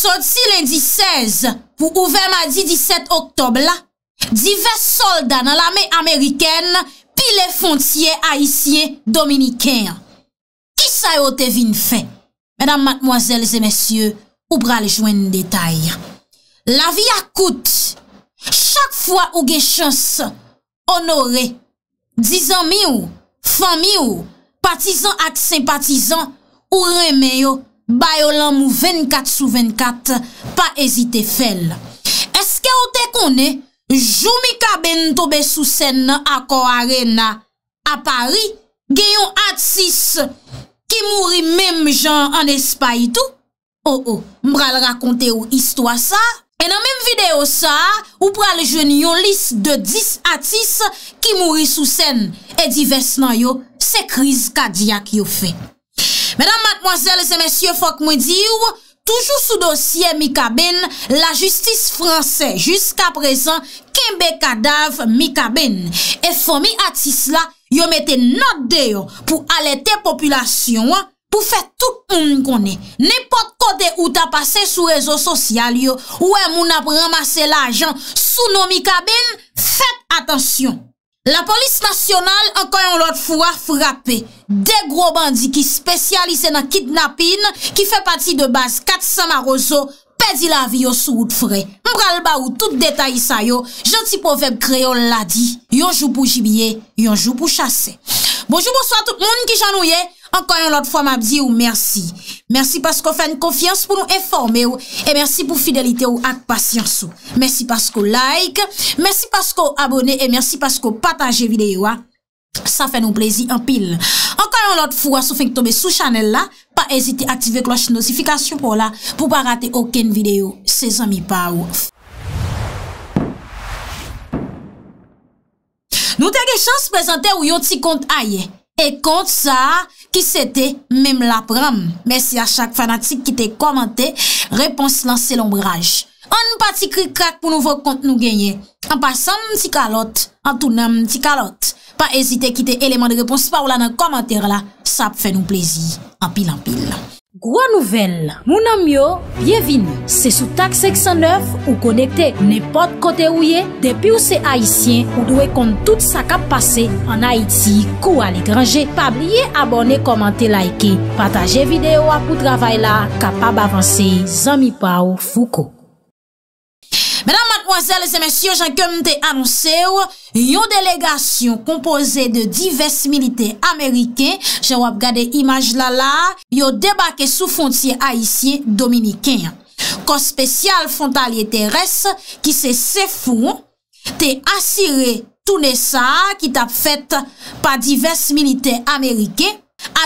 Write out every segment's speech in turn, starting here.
Sot si lendi 16 pou ouve madi 17 oktob la, divers soldat nan lame Ameriken, pi le fontye a isye Dominiken. Ki sa yo te vin fe? Medan matmoazel zè mesye ou bra le jwen n detay. La vi akout, chak fwa ou gen chans, onore, dizan mi ou, fan mi ou, patizan ak sempatizan, ou reme yo, Bayo lan mou 24 sou 24, pa ezite fel. Eske ou te kone, jou mi ka ben tobe sou sen akor arena a Pari, gen yon atis ki mouri mem jan an espay tou? Ou ou, mbral rakonte ou histwa sa, en an mem video sa, ou pral jeni yon lis de 10 atis ki mouri sou sen, edi ves nan yo se kriz kadiak yo fe. Mèdam matmoazèl se mèsyè fòk mwen diyo, toujou sou dosye mi kabèn, la justis fransè, jysk apresan, kembe kadav mi kabèn. E fò mi atis la, yo mette not deyo pou alète populasyon, pou fè tout moun konè. Nèpot kote ou ta pase sou rezo sosyal yo, ouè moun ap ramase la ajan sou nou mi kabèn, fèp atansyon. La polis nasyonal anka yon lot fwa frape De gro bandi ki spesyalize nan kidnapin Ki fe pati de baz 400 maroso Pedi la vi yo sou wout fre Mbral ba ou tout detay sa yo Janti poveb kreyon la di Yon jou pou jibye, yon jou pou chase Bojoubo swa tout moun ki janouye Ankon yon lot fwa m ap di ou mersi. Mersi paskou fè n konfians pou nou eforme ou. E mersi pou fidelite ou ak pasyans ou. Mersi paskou like. Mersi paskou abone e mersi paskou pataje videyo a. Sa fè nou plezi an pil. Ankon yon lot fwa sou fènk tobe sou chanel la. Pa ezite aktive kloche notifikasyon pou la. Pou pa rate oken videyo se zami pa ou. Nou te ge chans prezante ou yon ti kont a ye. E kont sa ki sete mem la pram. Mersi a chak fanatik ki te komante, repons lan se lombraj. An nou pa ti krik krak pou nou vok kont nou genye. An pa san mti kalot, an tou nan mti kalot. Pa ezite ki te eleman de repons pa ou la nan komante la, sa pfe nou plezi. An pil an pil. Gwa nouvel, mounan myo, byevini, se sou tak 609 ou konekte nepot kote ouye, depi ou se Haitien ou dwe kont tout sa kap pase an Haiti kou ale grange, pabliye abone, komante, laike, pataje videyo apou travay la, kapab avanse, zami pa ou fuko. Madame, mademoiselles et messieurs, j'ai comme t'ai annoncé ou, yon délégation composée de diverses milités américaines, j'ai ou ap gade image là-là, yon débarqué sous-frontier haïsien-dominikien. Kors spécial frontalier terrestre qui se s'effond, t'ai assiré tout n'est ça qui t'a fait par diverses milités américaines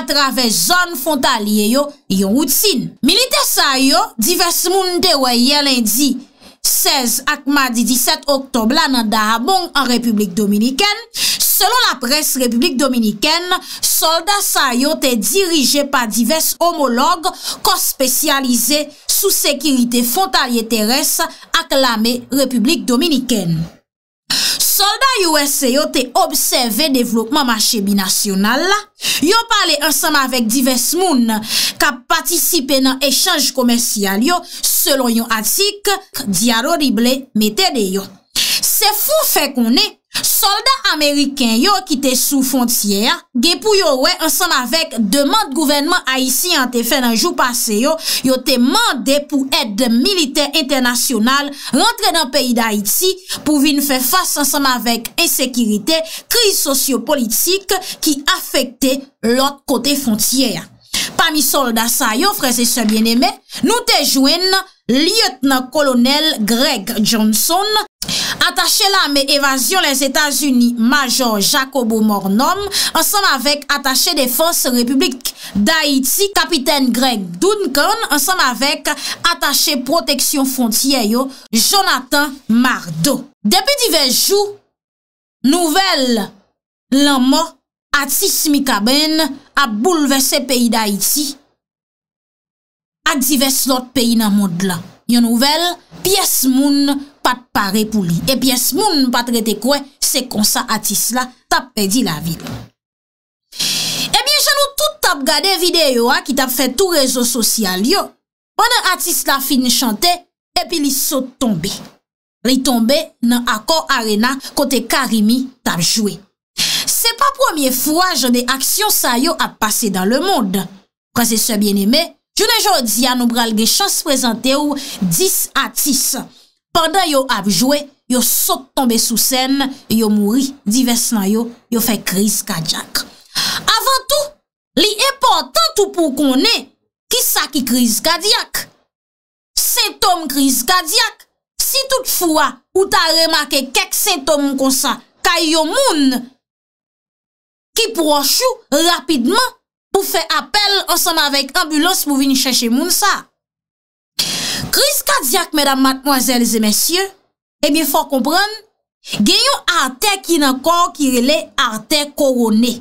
a travers zone frontalier yon routine. Milités ça yon, diverses mondes yon l'indient, 16 akmadi 17 oktob lanan da abon an Republik Dominiken. Selon la pres Republik Dominiken, soldat sa yote dirije pa divers homolog kon spesyalize sou sekirite fontalye teres ak lame Republik Dominiken. Soldat yon wese yo te obseve devlopman mache binasyonal la. Yon pale ansama avèk divers moun ka patisipe nan echange komersyal yo selon yon atik diarorible metè de yo. Se fou fè konè, Soldat Ameriken yo ki te sou fontyera, gepou yo we ansan avèk demand gouvernement Haitien te fè nan jou pase yo, yo te mandè pou et de militer internasyonal rentre nan peyi d'Haiti pou vin fè fass ansan avèk ensekiritè kriz sosyo-politik ki afèkte lòt kote fontyera. Pamis soldat sa yo, frese se bien emè, nou te jwen liyetnan kolonel Greg Johnson atache la me evasyon les Etats-Unis, Major Jacobo Mornom, ansam avek atache Defense Republik d'Haïti, Kapiten Greg Duncan, ansam avek atache Protection Frontier yo, Jonathan Mardo. Depi di vejou, nouvel lama atis mi kaben ap bouleve se peyi d'Haïti ati ve slot peyi nan mod la. Yon nouvel piyes moun Pat pare pou li. E pi es moun nou pat rete kwen se konsa atis la tap pedi la vil. E biye jan nou tout tap gade videyo a ki tap fe tou rezo sosyal yo. O nan atis la fin chante epi li sot tombe. Li tombe nan akor arena kote karimi tap jwe. Se pa pwemye fwa jane aksyon sa yo ap pase dan le moun. Kwa se se bien eme, jounen jodi a nou bralge chans prezante ou dis atis a. Pendan yo apjwe, yo sot tombe sou sen, yo mouri, diversman yo, yo fe kriz kadyak. Avantou, li e portant ou pou konen, ki sa ki kriz kadyak? Sentom kriz kadyak? Si tout fwa ou ta remarke kek sentom kon sa, ka yo moun ki pronshou rapidman pou fe apel ansan avèk ambulans pou vin chèche moun sa. Kriska diak, medan matmoazèl zè mèsyè, e eh bin fò komprèn, gen yon artè ki nan kò kire lè artè koronè.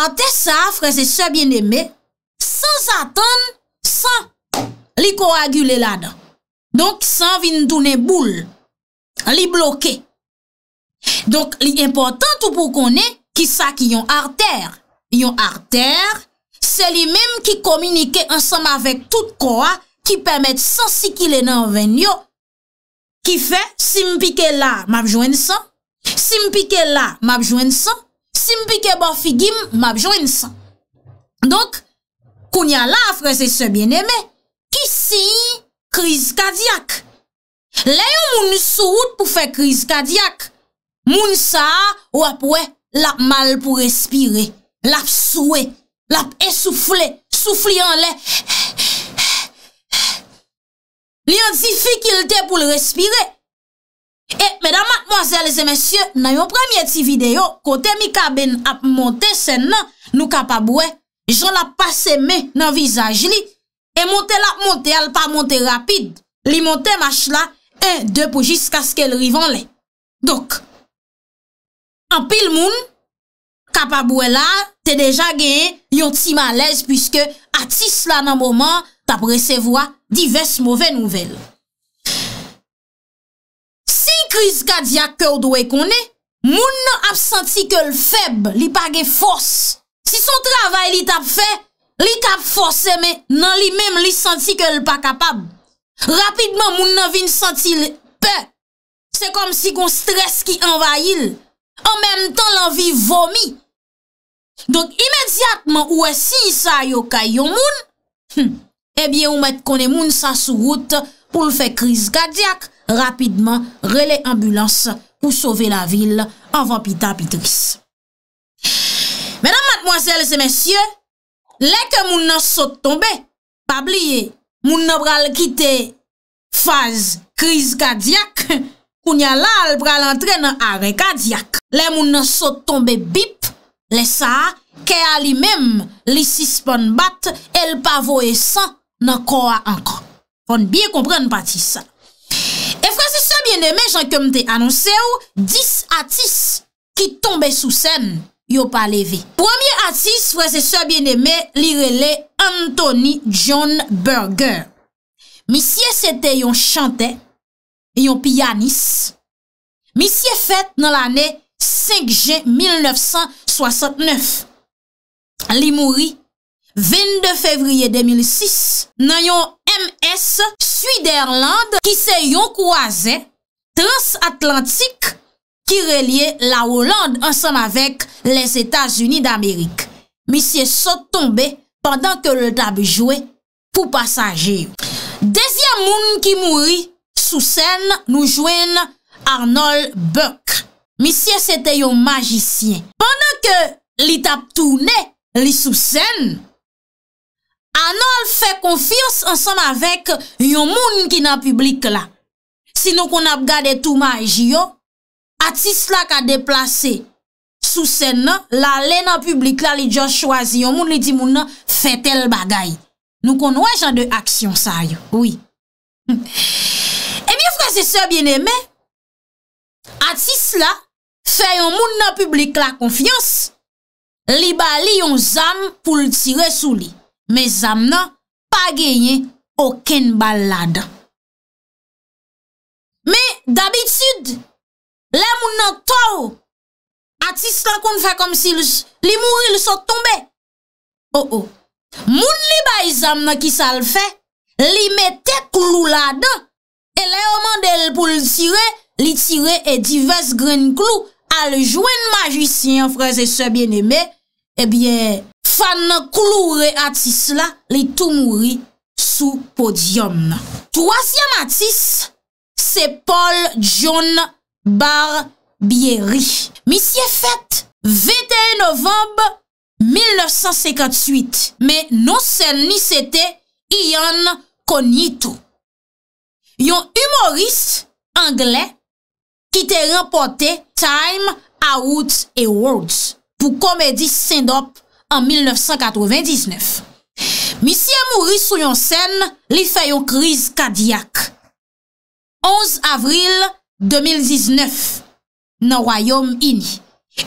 Artè sa, freze sè bienemè, san zaten, san li kò agy lè làn. Donk, san vin dounè boul, li blokè. Donk, li impotant ou pou konè, ki sa ki yon artèr. Yon artèr, se li mèm ki kominike ansèm avèk tout kò a, ki pèmèt sa si ki lè nan vèn yo, ki fè, si mpike la, mapjwen sa, si mpike la, mapjwen sa, si mpike bo figim, mapjwen sa. Donk, kounyan la, frese se bienemè, ki si, kriz kadiak. Lè yo moun souwout pou fè kriz kadiak, moun sa, wap wè, lap mal pou respire, lap souwè, lap esouflet, soufli an lè, lè, li yon difikilte pou l respire. E, medan, madmoazè, lesè, mèsyè, nan yon premye ti video, kote mi kaben ap monte sen nan nou kapabouè, joun ap pase mè nan vizaj li, e monte la ap monte, al pa monte rapide, li monte mèche la, e, dè pou jis kaskèl rivan le. Dok, an pil moun, kapabouè la, te deja gen yon ti malez, pwiske atis la nan mouman, Ta presevwa divers mouve nouvel. Si kriz ka di ak kèw dwe konè, moun nan ap santi ke l feb li page fos. Si son travay li tap fe, li kap fos eme nan li mèm li santi ke l pa kapab. Rapidman moun nan vin santi l pè. Se kom si kon stres ki envayil. An menm tan lan vi vomi. Donk imediatman ouè e si sa yo kaj yon moun, hmmm, ebyen ou met konen moun sa sou gout pou l fè kriz gadiak, rapidman rele ambulans pou sove la vil anvanpita apitris. Menan matmwazel se mensyen, le ke moun nan sot tombe, pabliye, moun nan pral kite faz kriz gadiak, kounya lal pral antre nan are gadiak. Le moun nan sot tombe bip, le sa ke a li menm li sispon bat, el pavo e san, nan kwa ankon. Fon biye kompren pati sa. E frasesor bieneme, jan kem te anonsè ou, dis atis ki tombe sou sen yo pale ve. Premier atis, frasesor bieneme, li rele Anthony John Burger. Misye sete yon chante, yon pianis. Misye fet nan l'ane 5 gen 1969. Li mouri 22 fevriye 2006, nan yon MS Suid-Irlande ki se yon kouaze transatlantik ki relye la Hollande ansan avek les Etats-Unis d'Amerik. Misye sot tombe pandan ke le tabi jwe pou pasaje. Dezyan moun ki mouri, sousen nou jwen Arnold Burke. Misye se te yon magicien. Anon al fe konfiyons ansanm avek yon moun ki nan publik la. Sinon kon ap gade touma aji yo, atis la ka deplase sou sen nan, la le nan publik la li djan chwazi, yon moun li di moun nan, fe tel bagay. Nou kon wajan de aksyon sa yo, ouy. Ebyou frase se bien eme, atis la fe yon moun nan publik la konfiyons, li bali yon zan pou li tire sou li. Me zam nan, pa genyen, oken bal la dan. Me, dabitude, le moun nan tou, ati slan kon fè kom si li moun, li son tombe. Oh oh. Moun li bay zam nan ki sal fè, li metè kou rou la dan, e le oman del pou li tire, li tire e divers gren klu, al jwen majisi, en fraze se bien eme, e bien... Fan koulou re atis la, li tou mouri sou podyon. Troasyam atis, se Paul John Barbieri. Mi siye fet, 21 Nov 1958, me non sen ni sete, yon konyitu. Yon humoris angle, ki te rempote Time Out Awards pou komedi sendop, An 1999 Misye mouri sou yon sen Li feyon kriz kadiak 11 avril 2019 Nan rayom ini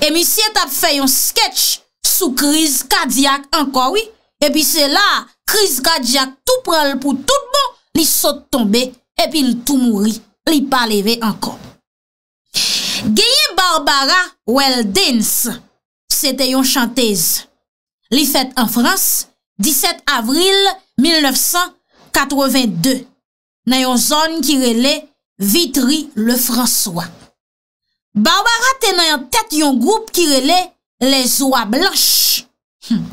E misye tap feyon sketch Sou kriz kadiak anko E pi se la kriz kadiak Tou prel pou tout bon Li sot tombe e pi l tou mouri Li paleve anko Geyen Barbara Weldens Se te yon chantez Li fèt an Frans, 17 avril 1982, nan yon zon ki rele Vitry le François. Barbara te nan yon tèt yon group ki rele Les Ois Blanches. Hm.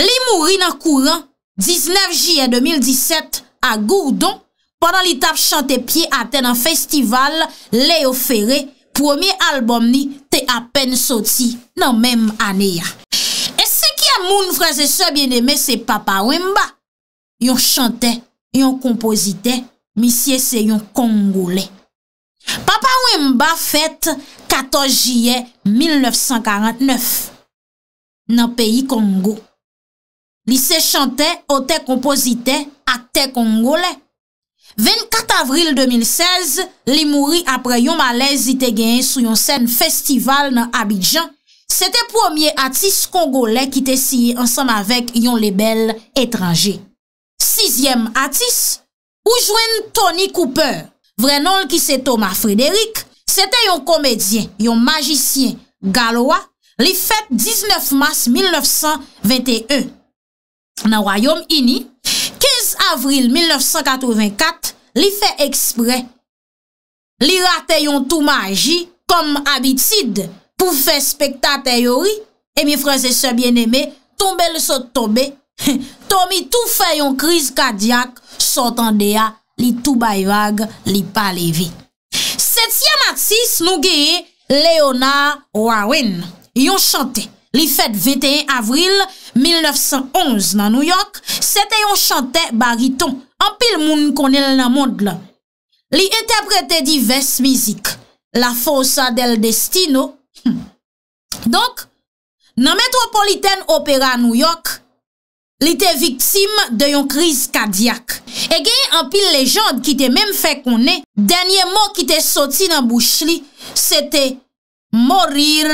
Li mouri nan kouran, 19 jen 2017, a Gourdon, pandan li tap chante pie atè nan festival Léo Ferré, promi albom ni te apen soti nan menm aneya. Moun vreze se bieneme se Papa Wimba Yon chante, yon komposite, misye se yon Kongole Papa Wimba fete 14 jye 1949 Nan peyi Kongo Li se chante, ote komposite, ate Kongole 24 avril 2016 Li mouri apre yon malezite gen sou yon sen festival nan Abidjan Sete pwomye atis kongole ki te siye ansam avek yon lebel etranje. Sizyem atis, ou jwen Tony Cooper, vrenon l ki se Thomas Frédéric, sete yon komedien, yon magicien galwa, li fet 19 mars 1921. Nan wayom ini, 15 avril 1984, li fet ekspre. Li rate yon tou magi kom abitide. pou fe spekta te yori, e eh mi freze se bien eme, tombe le sot tobe, to mi tou fe yon kriz kadyak, sotan deya, li tou bayvag, li palevi. Setsi amatis nou geye, Leona Wawin, yon chante, li fet 21 avril 1911 nan New York, sete yon chante bariton, an pil moun konel nan mond la. Li enteprete di ves mizik, la fosa del destino, Hmm. Donk, nan Metropoliten Opera New York Li te viktim de yon kriz kadyak E gen yon pil lejand ki te menm fe konen Denye mon ki te soti nan bouch li Sete morir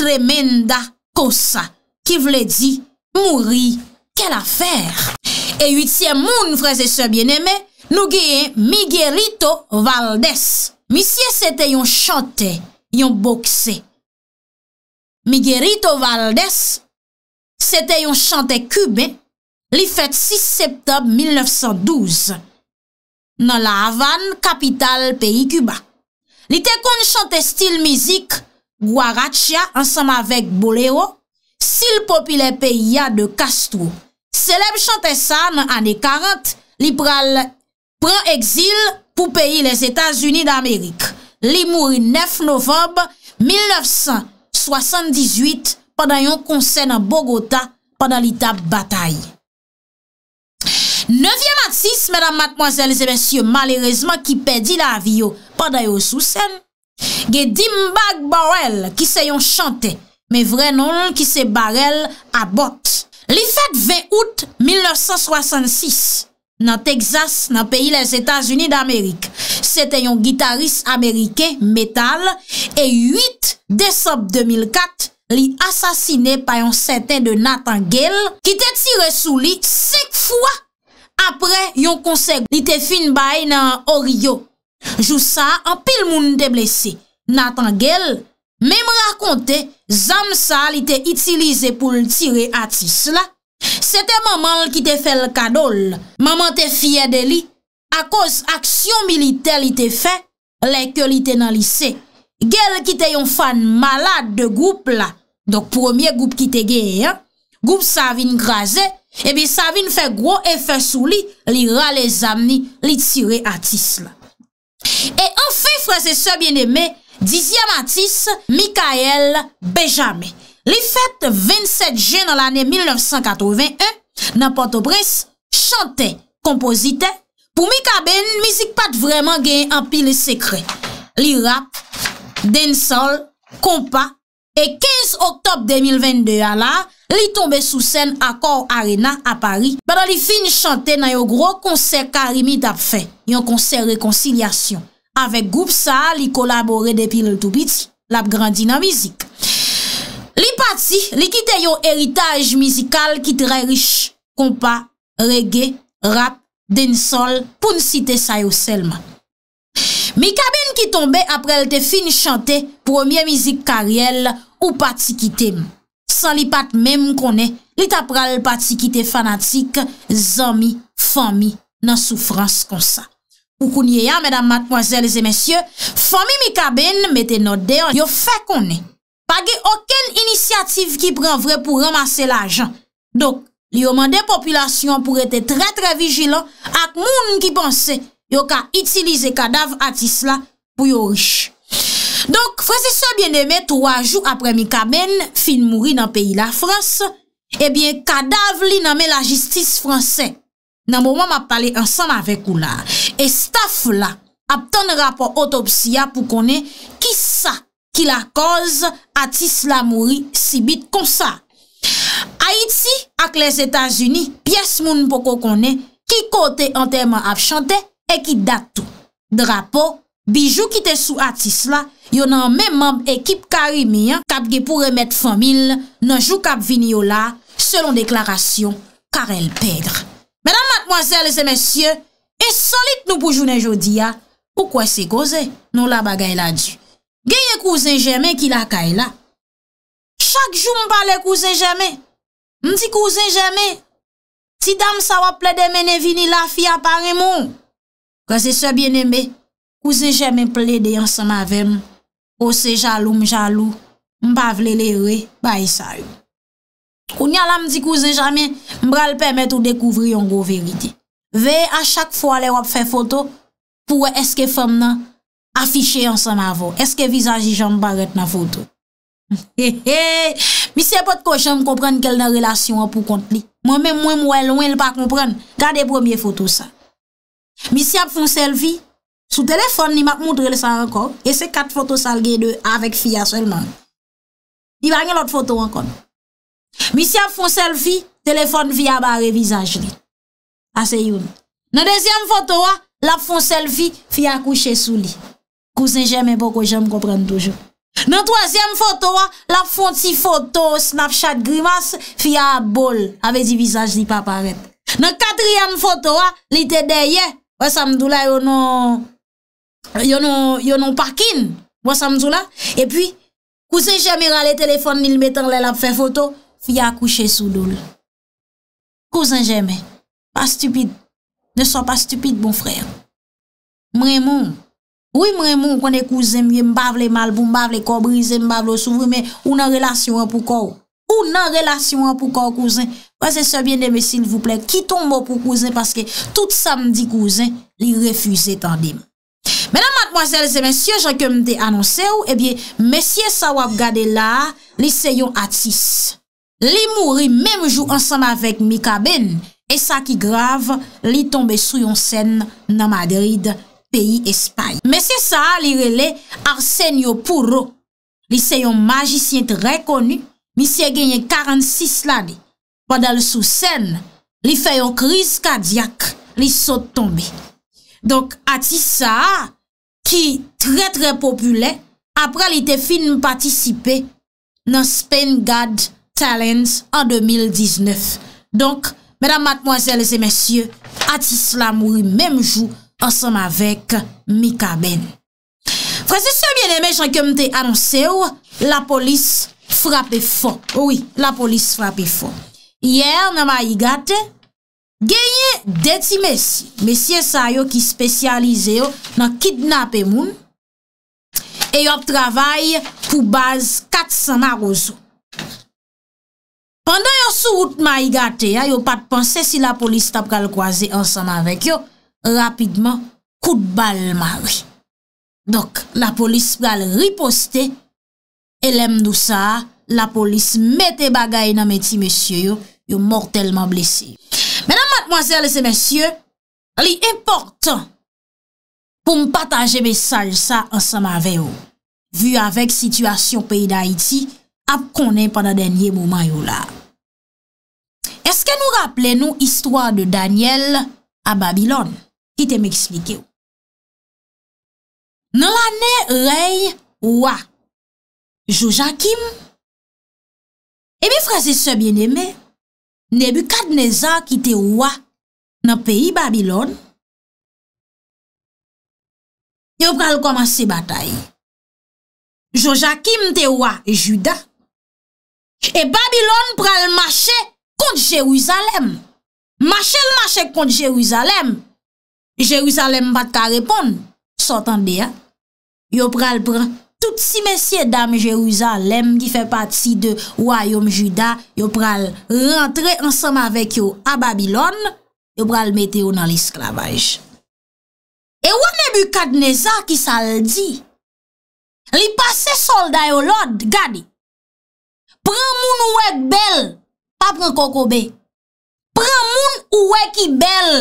tremenda kosa Ki vle di, mori, ke la fer E yutye moun vreze se bieneme Nou gen yon Migerito Valdes Misye se te yon chante, yon bokse Migerito Valdez se te yon chante Kube li fet 6 septembe 1912 nan la Havan, kapital peyi Kuba. Li te kon chante stil mizik Guarachia ansam avek Bolero, sil popile peyi ya de Castro. Selem chante san ane 40, li pral pran eksil pou peyi les Etats-Unis d'Amerik. Li mouri 9 novembe 19... 1978, pandan yon konsen a Bogota, pandan lita batay. 9e matis, mèdam matmoazèl, lese mèsyè, malérezman ki pedi la aviyo, pandan yon sousen, ge Dimbag Barel, ki se yon chante, me vrenon ki se Barel, a bot. Li fèd 20 out 1966, nan Texas, nan peyi les Etats-Unis d'Amerik. Se te yon gitaris Amerike, metal, e 8 désob 2004, li asasine pa yon seten de Nathan Gale, ki te tire sou li sek fwa, apre yon konsek li te fin bay nan Oreo. Jou sa, an pil moun de blese. Nathan Gale, mem rakonte, zan sa li te itilize pou n tire atis la, Sete maman ki te fel kadole, maman te fye de li, a koz aksyon militer li te fe, leke li te nan lise. Gel ki te yon fan malade de goup la, dok premier goup ki te geye, goup sa vin graze, ebi eh sa vin fe gro e fe sou li, li ra le zamni, li tire atis la. E anfi frese se bieneme, diziam atis, Mikael Bejame. Li fèt 27 jè nan l'anè 1981, nan Port-au-Bresse, chante, kompozite. Pou mi kaben, mizik pat vreman gen an pile sekre. Li rap, den sol, kompa, e 15 oktob 2022 ala, li tombe sou sèn akor Arena a Paris, banan li fin chante nan yo gro konser Karimi dap fè, yon konser Rekonsilyasyon. Awek goup sa, li kolabore depil loutoubit, lap grandi nan mizik. Li pati li kite yo eritaj mizikal ki tre rish, kompa, reggae, rap, den sol, pou n site sa yo selman. Mi kabin ki tombe apre lte fin chante, promye mizik kariel ou pati kite m. San li pat mèm konè, li tap pral pati kite fanatik, zami, fami, nan soufrans kon sa. Pou kounye ya, mèdam matmoazèl zè mèsyè, fami mi kabin mète no deyon yo fe konè. pa ge okel inisiyatif ki pren vre pou ramase la jan. Dok, li oman de popilasyon pou rete tre tre vijilan ak moun ki panse yo ka itilize kadaf atis la pou yo riche. Dok, fwese se bien deme, 3 jou apre mi kamen, fin mouri nan peyi la Frans, ebyen eh kadaf li nan men la jistis Fransen. Nan mouman map pale ansan avek ou la. E staf la ap ton rapor otopsiya pou konen ki sa kwen Ki la koz, atis la mouri si bit konsa. Haiti ak les Etats-Unis, piyes moun poko konen, ki kote anterman ap chante, e ki datou. Drapo, bijou ki te sou atis la, yon nan men mamb ekip karimi, kap ge pou remet famil, nan jou kap vini yo la, selon deklarasyon, karel pedre. Menan matmoazel, zemensye, e solit nou pou jounen jodi ya, pou kwa se koze nou la bagay la diw. Genye kouze jeme ki la kay la. Chak jou m pa le kouze jeme. M di kouze jeme. Si dam sa wap ple de mene vini la fi apare moun. Kwa se swa bieneme, kouze jeme ple de yon se mavem. Ose jalou m jalou, m pa vle le re, bay sa yon. Kou nyalan m di kouze jeme, m pral pemet ou dekouvri yon go verite. Ve a chak fwa le wap fe foto, pou e eske fem nan, Afiche yon san avon. Eske vizaj yon barret nan foto? Mi se pot kouche m kompren kelle nan relasyon apou kont li. Mwen men mwen mwen lwen l pa kompren. Kade premier foto sa. Mi se ap fon selvi, sou telefon ni mak moudre le san ankon. E se kat foto salge de avek fia selman. Di bagen lot foto ankon. Mi se ap fon selvi, telefon vi a barre vizaj li. Ase yon. Nan dezyen foto wa, la fon selvi fia kouche sou li. kouzen jeme pou kou jeme kompren toujou. Nan toasyen foto wa, lap fon ti foto snapchat grivas, fia bol, ave di visaj li pa aparet. Nan katryen foto wa, li te deye, wosamdou la yonon, yonon, yonon parkin, wosamdou la, e pi, kouzen jeme ra le telefon, ni l metan le lap fè foto, fia kouche sou dol. Kouzen jeme, pa stupide, ne so pa stupide bon frè. Mremon, Ou mre moun kwenè kouzen, mbav lè malbou, mbav lè kobri, zè mbav lè soufou, mè ou nan relasyon an pou kor. Ou nan relasyon an pou kor, kouzen. Wazè sebyen de mè, s'il vous plè, kiton bon mò pou kouzen, paske tout samdi kouzen, li refusè tan dim. Mè nan matmoazèl zè mè, siè jè kèm te anonsè ou, ebyè, mè siè sa wap gade la, li seyon atis. Li mouri mèm jou ansan avèk mi kabèn, e sa ki grav, li tombe sou yon sen nan Madrid, peyi Espany. Mese Saha li rele Arsenio Puro, li se yon majisyen tre konu, mi se genye 46 lade. Wadal sou sen, li fe yon kriz kadiak, li sot tombe. Donk, Ati Saha, ki tre tre popule, apre li te finm patisipe nan Spain Guard Talents an 2019. Donk, mèdam matmozèles e mèsyè, Ati Saha mou yon mèm jou ansanm avèk Mika Ben. Fransè se mwen emè chan ke mte anonse ou, la polis frapè fon. Oh Ouwi, la polis frapè fon. Yè, nan ma yi gate, genye deti mesi, mesi e sa yo ki spesyalize yo, nan kidnapè moun, e yo travay pou baz katsan arouzo. Pendan yo sou out ma yi gate, yo pat pense si la polis tap kal kwaze ansanm avèk yo, Rapidman, kout bal mawi. Dok, la polis pral riposte, e lem dousa, la polis mette bagay nan meti mesye yo, yo mortalman blese. Menan matmoazerle se mesye, li importan pou m pataje mesaj sa ansama veyo, vu avek sitwasyon peyi da iti, ap konen panan denye mouman yo la. Eske nou rappele nou istwa de Daniel a Babylon? ki te m'ekslike ou. Nan la ne rey oua, Joja Kim, e mi fraze se bieneme, nebi kad neza ki te oua, nan peyi Babylon, yo pral komanse batay. Joja Kim te oua, juda, e Babylon pral mache kont Jeruzalem. Mache l'mache kont Jeruzalem. Jeruzalem bat ka repon. Sotande ya. Yo pral pran tout si mesye dam Jeruzalem ki fe pati de wayom juda. Yo pral rentre ansama vek yo a Babilon. Yo pral mete yo nan li sklavaj. E wane bu Kadneza ki sa l di. Li pase solday o lod. Gadi. Pran moun ou ek bel. Papren kokobe. Pran moun ou ek i bel.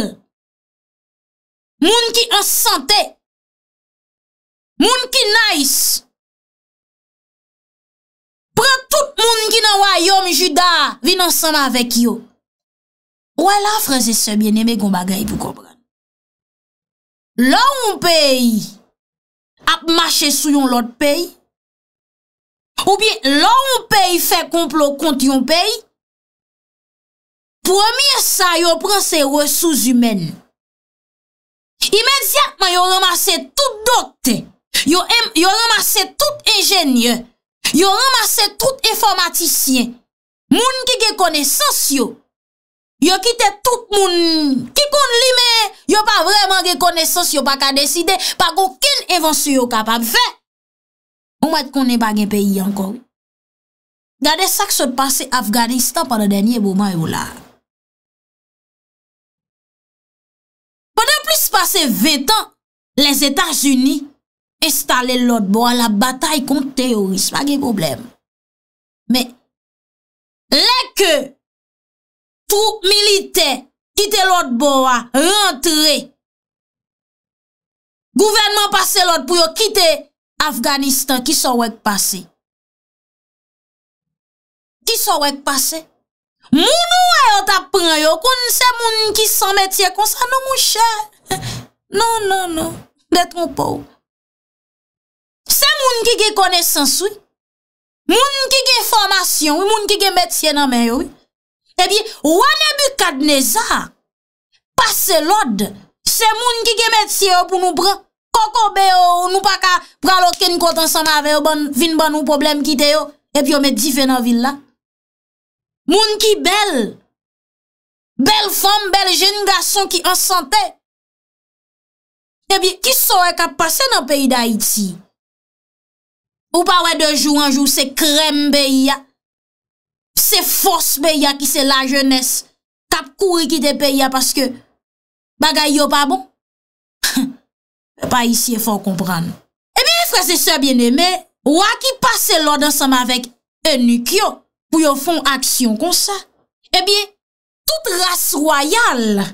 moun ki ansante, moun ki nais, pren tout moun ki nanwa yon jida, vin ansama avek yo. Ou ala franze sebyen, neme gomba gay pou kompran. La ou pey, ap mache sou yon lot pey, ou biye la ou pey fe komplo konti yon pey, premye sa yo pren se resouz yomen. Imenzyatman yo remase tout dokte, yo remase tout enjenye, yo remase tout informatisyen, moun ki gekone sos yo, yo kite tout moun ki kon lime, yo pa vreman gekone sos yo pa ka deside, pa kon ken evansyo yo kapab. Ve, mwen konen pa gen peyi ankon, gade sakso te pase Afganistan pa denye bouman yo la. Pase 20 an, les Etats-Unis estalè l'Odboa la batay kon teoris. Pa ge problem. Me, leke trou milite kite l'Odboa, rentre gouvernement pase l'Odboa kite Afganistan. Ki so wek pase? Ki so wek pase? Mounou ayot apren yo kon se moun ki san metye kon sa nou moun chan. Non, non, non, ne trompou. Se moun ki ge kone sensou, moun ki ge formasyon, moun ki ge metye nan men yo, e eh bi, wane bu kadne za, pase lod, se moun oh, ki ge metye yo pou nou pran, koko be yo, oh, nou pa ka pran loke nou kontan san ave yo, oh, bon, vin ban nou problem ki te yo, e bi yo met di fe nan vil la. Moun ki bel, bel fom, bel jen, gason ki ansante, Ebi, ki sou e kap pase nan peyi da iti? Ou pa wè de jou anjou se krem beya? Se fos beya ki se la jenès? Kap kouri ki te beya paske bagay yo pa bon? Ha, pa isi e fò kompran. Ebi, e frase se bien eme, wè ki pase lò dansanm avèk enikyo pou yo fon aksyon kon sa, ebi, eh tout rase royale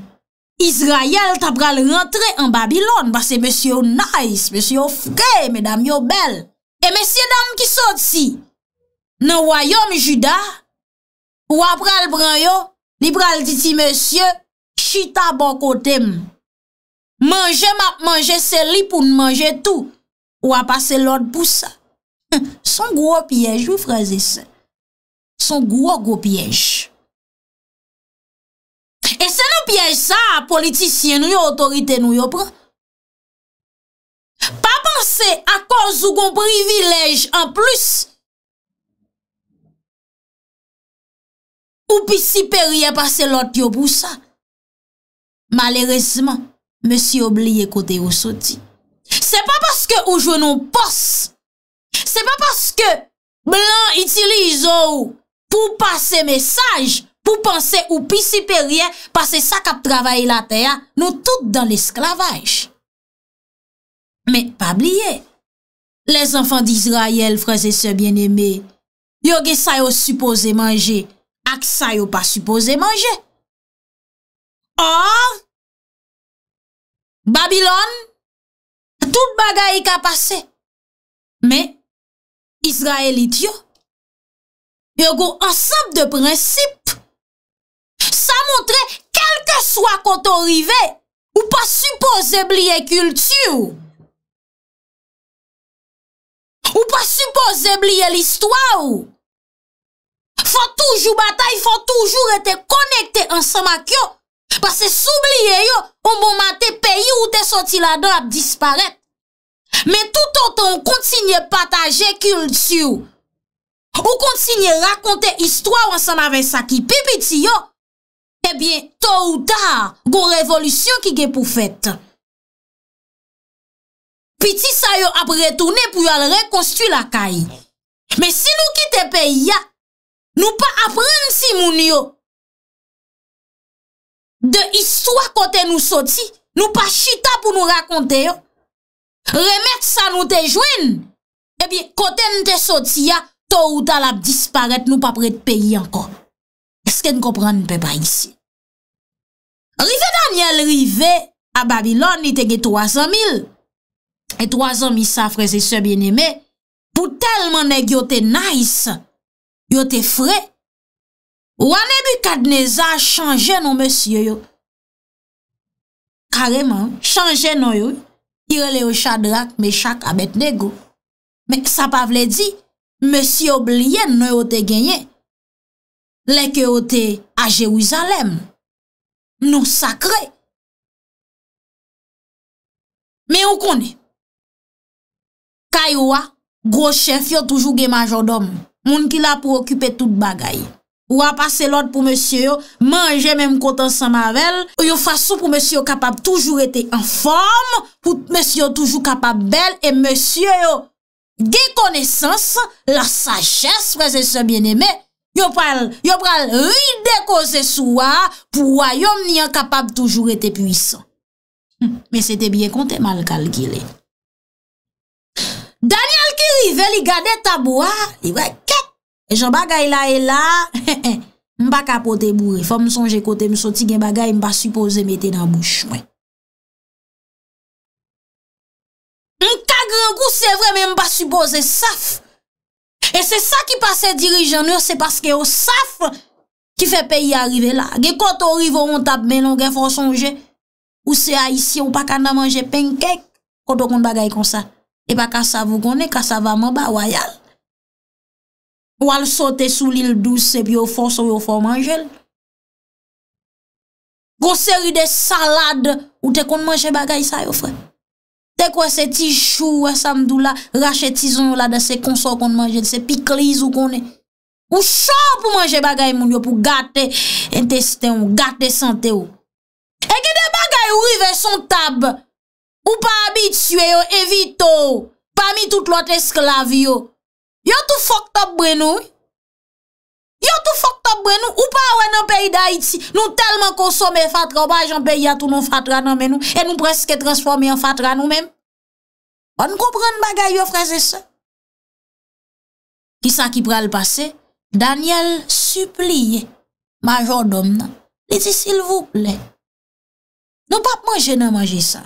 Izrayel ta pral rentre an Babilon Basè mèsyè yo naïs, mèsyè yo fkè, mèdam yo bel E mèsyè dam ki sòd si Nan wayom juda Ou ap pral pran yo Ni pral diti mèsyè Chita bon kote m Mange map manje se li pou nmanje tou Ou ap pase lòd pou sa Son gwo pièj ou fraze se Son gwo gwo pièj piyej sa politisyen nou yo otorite nou yo pran. Pa panse akon sou kon privilej an plus. Ou pi si pe rye pase lot yo pou sa. Malerezman, me si obliye kote yo soti. Se pa paske ou jwenon pos. Se pa paske blan itilize ou pou pase mesaj. pou panse ou pi sipe rye, pase sa kap travaye la teya, nou tout dan l'esklavaj. Me, pa blye, les anfan di Israel fraze se bien eme, yo ge sa yo suppose manje, ak sa yo pa suppose manje. Or, Babylon, tout bagay ka pase, me, Israel it yo, yo go ansap de prinsip, sa montre kelke swa konton rive, ou pa suppose zébliye kultou. Ou pa suppose zébliye l'histoire. Fon toujou batay, fon toujou rete konekte ansan mak yo, pase soubliye yo, ou mouman bon te peyi ou te soti la do ap disparet. Men tout anton kontinye pataje kultou, ou kontinye rakonte istwa ou ansan aven sa ki pipiti yo, Ebyen, eh to ou ta, goun revolisyon ki ge pou fèt. Piti sa yo ap re-tounen pou yo al re-konstu la kay. Men si nou ki te peyi ya, nou pa apren si moun yo de histwa kote nou soti, nou pa chita pou nou rakonte yo. Remèk sa nou te jwen, ebyen, eh kote nou te soti ya, to ou ta la disparet, nou pa pre te peyi ankon. Eske nou kopran nou pe ba yisi. Rive Daniel rive a Babylon ite ge 300 mil. E 300 mil sa freze se bien eme pou telman neg yo te nais, yo te fre. Wane bu Kadneza chanje nou monsye yo. Kareman chanje nou yo. I rele yo chadrak me chak abet nego. Men sa pa vle di, monsye oblyen nou yo te genye. Lek yo te a Jerusalem. Nou sakre. Me ou konè? Kay ouwa, grochef yo toujou ge majo dom. Moun ki la pou okupe tout bagay. Ouwa pase lot pou monsye yo, manje menm kontan sa mavel, ou yo fason pou monsye yo kapab toujou ete en form, pou monsye yo toujou kapab bel, e monsye yo ge konesans, la sagesse, wèze se bienemè, Yo pral, yo pral ride ko se sou a, pou a yon ni an kapab toujou ete pwisan. Hm, men se te bie konte mal kal gile. Daniel ki rive li gade tabou a, li vwe ket, e jan bagay la e la, mba kapote bouri. Fom sonje kote msoti gen bagay mba suppose mette nan mou chouen. Mka grengou se vremen mba suppose saf. E se sa ki pase dirijan yo non, se paske yo saf ki fe peyi arive la. Ge koto rivo ontap menon gen fosonje ou se a isi ou pakanda manje penkek koto kon bagay kon sa. E baka sa vugone, kasa vaman ba wayal. Ou al sote sou lil douze se bi yo foson yo fos manjel. Go seri de salade ou te kon manje bagay sa yo fwe. Te kwa se ti chou, se amdou la, rache ti zon la de se konson kon manje, de se pikliz ou konen. Ou chan pou manje bagay moun yo pou gate intestin ou gate sante ou. E ki de bagay ou rive son tab, ou pa abitue yo evito, pa mi tout lot esklav yo. Yo tou fok top brenou yo. yo tou fok top bre nou, ou pa wè nan peyi d'Haïti, nou telman konsome fatra, wajan peyi a tou nan fatra nan men nou, e nou preske transforme yon fatra nou men. Wan bon, nou kompren bagay yo fraze se? Ki sa ki pral pase, Daniel supliye, majon dom nan, li di sil vou ple. Nou pap manje nan manje sa,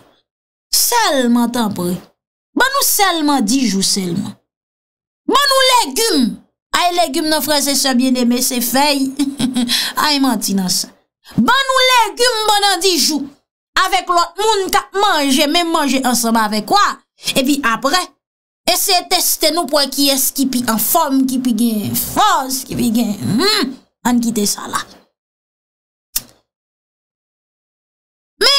selman tanpè, ban nou selman di jou selman, ban nou legume, Ay legume nan fre se se bien eme se fey. Ay manti nan sa. Ban nou legume banan di jou. Awek lot moun ka manje, men manje anseba avek wak. E pi apre, ese testen nou pou an ki eski pi an fom, ki pi gen hmm, fos, ki pi gen mou. An kite sa la. Me,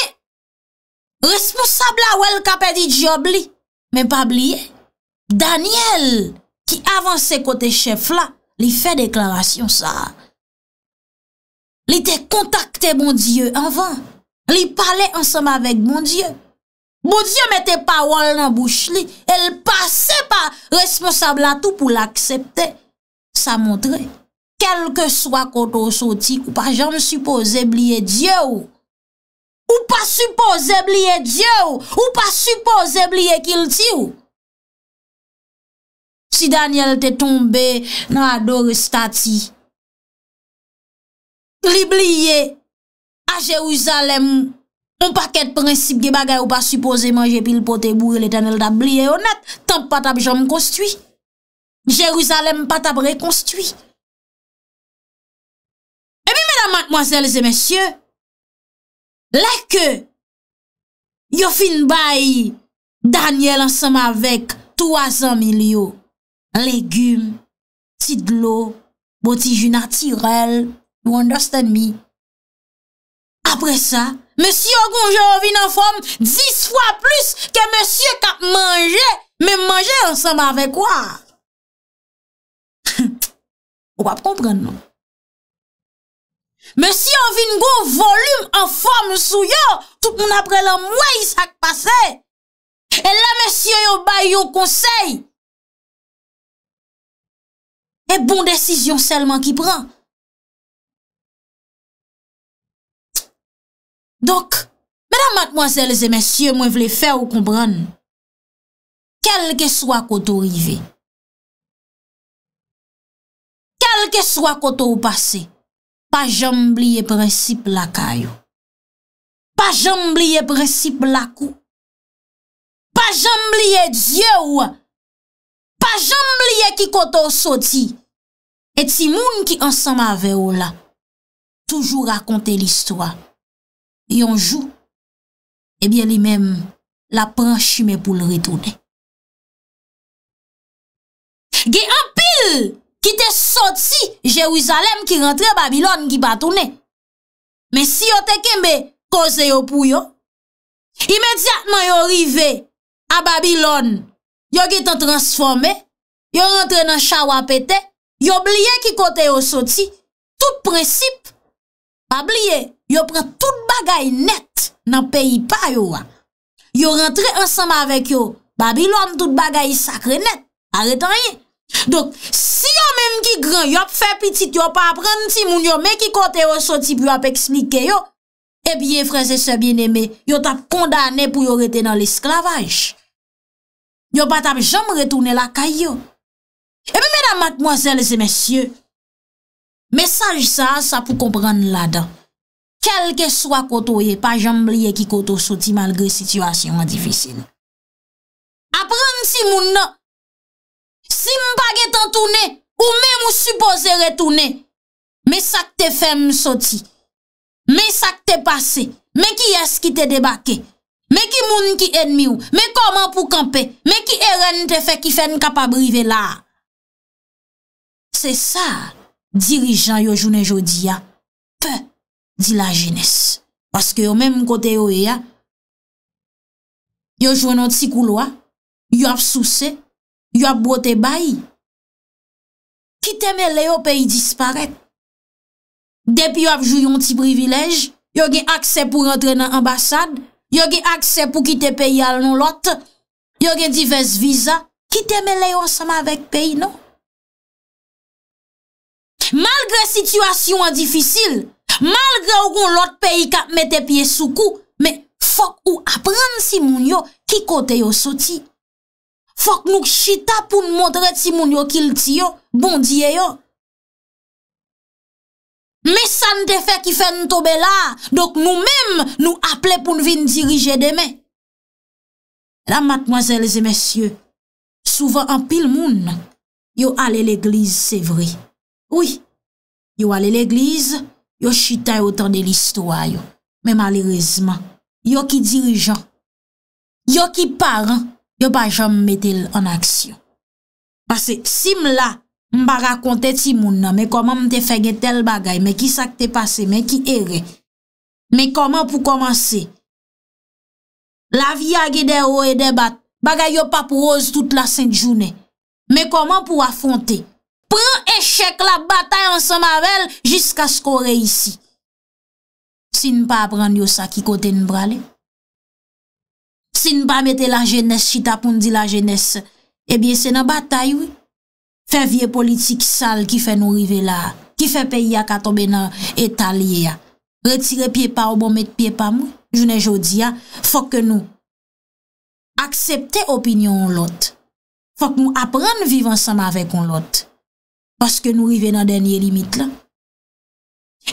responsable a wel kapè di job li. Men pa bli ye. Daniel. Ki avan se kote chef la, li fe deklarasyon sa. Li te kontakte bon dieu anvan. Li pale ansanm avek bon dieu. Bon dieu mete pa wal nan bouch li. El pase pa responsable la tou pou l'aksepte. Sa montre, kelke swa koto sou tik ou pa janm suppose bliye dieu. Ou pa suppose bliye dieu. Ou pa suppose bliye kil ti ou. Si Daniel te tombe nan ador stati. Li bliye a Jerusalem. On pa ket prinsip ge bagay ou pa supose manje pil pote bou. Le tanel da bliye. On net tan patab jom konstwi. Jerusalem patab rekonstwi. E mi mèdam mwazèl zè mèsyè. Lè ke. Yo fin bayi. Daniel ansam avèk. Tou azan mi li yo. legume, tit glou, botijou natirel, you understand me? Apre sa, monsi yo konje yo vin an form dis fwa plus ke monsi yo kap manje, men manje ansanm avek waa? Ou wap konpren nou? Monsi yo vin go volume an form sou yo, tout moun apre lan mwen yisak pase. E la monsi yo yo bay yo konsey, e bon desisyon selman ki pran. Dok, mèdam matmoazèles e mèsyè, mwen vle fè ou koumbran, kelke swa koto ive, kelke swa koto ou pase, pa jamb liye prensip lakayou, pa jamb liye prensip lakou, pa jamb liye djè ou, pa jamb liye ki koto ou soti, eti moun ki ansanm ave o la, toujou rakonte l'istwa, yon jou, ebyen li menm la pranchi me pou l'retounen. Ge an pil ki te soti, Jeruzalem ki rentre Babylon gi batounen, men si yo teke me koze yo pou yo, imediatman yo rive a Babylon, yo ge tan transforme, yo rentre nan chawapete, Yo bliye ki kote yo soti, tout prinsip, yo pren tout bagay net nan peyi pa yo an. Yo rentre ansanman vek yo, Babylon tout bagay sakre net, a retanye. Dok, si yo menm ki gran, yo fe pitit, yo pa apren ti moun, yo menm ki kote yo soti, pi yo ap eksmike yo, e biye franse se bieneme, yo tap kondane pou yo rete nan l'esklavaj. Yo pa tap jom retoune la kayo, Matmoazèles e mesye Mesaj sa, sa pou kompran La dan Kelke swa koto ye, pa jambriye ki koto Soti malgre situasyon an difisil Apre msi moun nan Si m baget an toune Ou mè m w supose retoune Mè sak te fem soti Mè sak te pase Mè ki es ki te debake Mè ki moun ki enmi ou Mè koman pou kampe Mè ki eren te fe ki fen kapabrive la Se sa, dirijan yo jounen jodi ya, pe, di la jenese. Paske yo menm kote yo e ya, yo jounen ti kouloa, yo ap souse, yo ap bote bayi. Ki teme le yo peyi disparet. Depi yo ap jounen ti privilej, yo gen akse pou rentre nan ambasad, yo gen akse pou kite peyi al non lot, yo gen diverse viza, ki teme le yo ansama vek peyi nou. Malgre situasyon an difisil, malgre ou kon lot peyi ka mette piye sou kou, me fok ou apren si moun yo ki kote yo soti. Fok nouk chita pou moun dre ti moun yo kil ti yo, bondiye yo. Me san te fe ki fen tobe la, dok nou mem nou aple pou moun vin dirije deme. La matmoazelze mesye, souvan an pil moun yo ale l'eglize se vri. Ouye, yo wale l'eglize, yo chitay otan de l'istowa yo. Men malerezman, yo ki dirijan, yo ki paran, yo pa jom metel an aksyon. Pase, si m la, m ba rakonte ti moun nan, men koman m te fege tel bagay, men ki sak te pase, men ki ere, men koman pou komanse, la viya ge de ou e de bat, bagay yo pa pou ose tout la sènt jounen, men koman pou afonte, pren, Chek la bata yon semavel Jiska skore yisi Si n pa apren yon sa ki kote n brale Si n pa mette la jenese Chita pou n di la jenese Ebyen eh se nan bata yon Fe vie politik sal ki fe nou rive la Ki fe peyi ya katobena etalye ya Retire pie pa ou bon mette pie pa mou Jounen jodi ya Fok ke nou Aksepte opinyon yon lot Fok mou apren viv ansama vek yon lot Baske nou rive nan denye limit lan.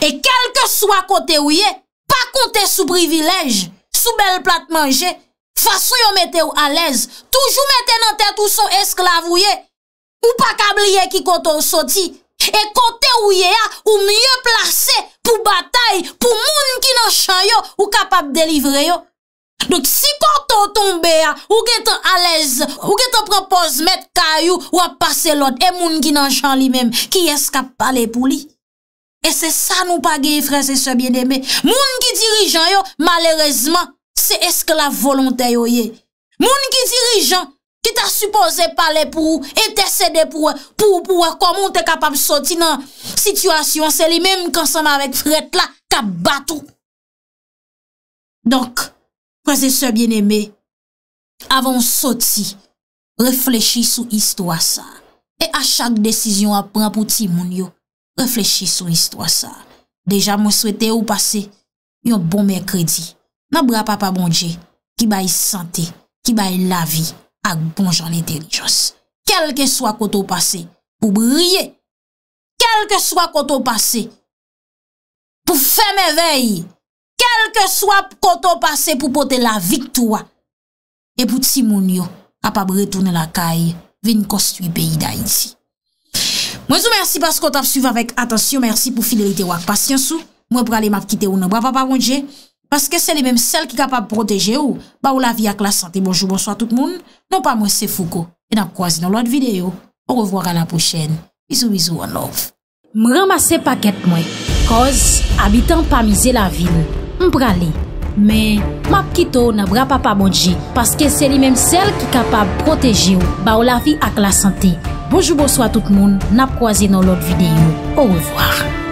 E kelke swa kote ou ye, pa kote sou privilej, sou bel plat manje, fason yo mete ou alez, toujou mete nan tet ou son esklav ou ye, ou pa kabliye ki kote ou soti, e kote ou ye a, ou mye plase pou batay, pou moun ki nan chan yo, ou kapap delivre yo. Donk, si kon to tombe a, ou ke te aleze, ou ke te propose met kayou, ou a pase lot, e moun ki nan chan li mem, ki eskap pale pou li. E se sa nou pa geye frese se bieneme. Moun ki dirijan yo, malerezman, se eske la volontay yo ye. Moun ki dirijan, ki ta suppose pale pou ou, ete sede pou ou, pou ou pou ou, kon moun te kapab soti nan sitwasyon, se li mem konsanm avet fret la, ka batou. Prezese bien eme, avan soti, reflechi sou istwa sa. E a chak desisyon apren pou ti moun yo, reflechi sou istwa sa. Deja mwen swete ou pase, yon bon mè kredi. Nan bra papa bon dje, ki bayi sante, ki bayi lavi, ak bon jan entelijos. Kel ke swa koto pase, pou briye. Kel ke swa koto pase, pou fe mè veyye. ke swap koto pase pou pote la viktoa. E pout si moun yo kapab retoune la kay vin kostui peyi da in si. Mwen sou mersi paskot ap suyve avèk. Atansyon mersi pou fidelite wak pasyansou. Mwen prale map kite ou nan brava pa moun je. Paske se li mèm sel ki kapab proteje ou. Non. Ba ou la vi ak la sante. Bonjou, bonsoy a tout moun. Non pa mwen se foko. E nan kwa zi nan lout videyo. Ou revoar an la pochèn. Bizou, bizou, an love. Mwen ramase paket mwen. Koz abitan pa mize la vil. Mbra li. Me, map kito na bra pa pa modji. Paske se li menm sel ki kapab proteji ou. Ba ou la fi ak la sante. Bojou bojou a tout moun. Nap kwa zi nan lot videyo. Ou revoar.